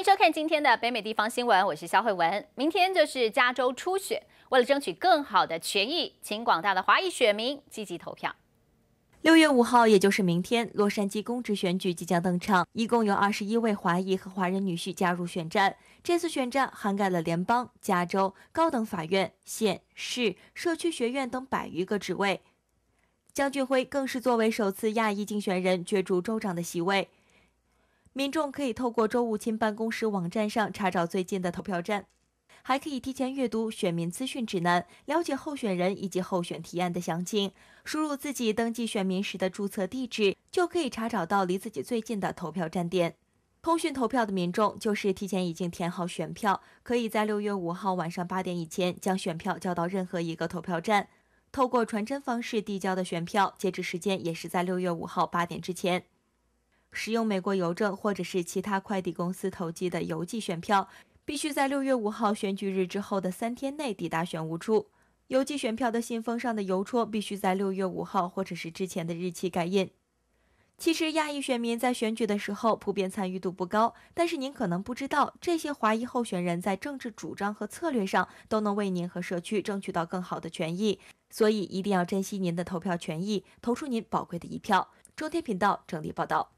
迎收看今天的北美地方新闻，我是肖慧文。明天就是加州初选，为了争取更好的权益，请广大的华裔选民积极投票。六月五号，也就是明天，洛杉矶公职选举即将登场，一共有二十一位华裔和华人女婿加入选战。这次选战涵盖了联邦、加州、高等法院、县、市、社区学院等百余个职位。江俊辉更是作为首次亚裔竞选人角逐州长的席位。民众可以透过周务清办公室网站上查找最近的投票站，还可以提前阅读选民资讯指南，了解候选人以及候选提案的详情。输入自己登记选民时的注册地址，就可以查找到离自己最近的投票站点。通讯投票的民众就是提前已经填好选票，可以在六月五号晚上八点以前将选票交到任何一个投票站。透过传真方式递交的选票，截止时间也是在六月五号八点之前。使用美国邮政或者是其他快递公司投寄的邮寄选票，必须在六月五号选举日之后的三天内抵达选务处。邮寄选票的信封上的邮戳必须在六月五号或者是之前的日期盖印。其实，亚裔选民在选举的时候普遍参与度不高，但是您可能不知道，这些华裔候选人在政治主张和策略上都能为您和社区争取到更好的权益，所以一定要珍惜您的投票权益，投出您宝贵的一票。中天频道整理报道。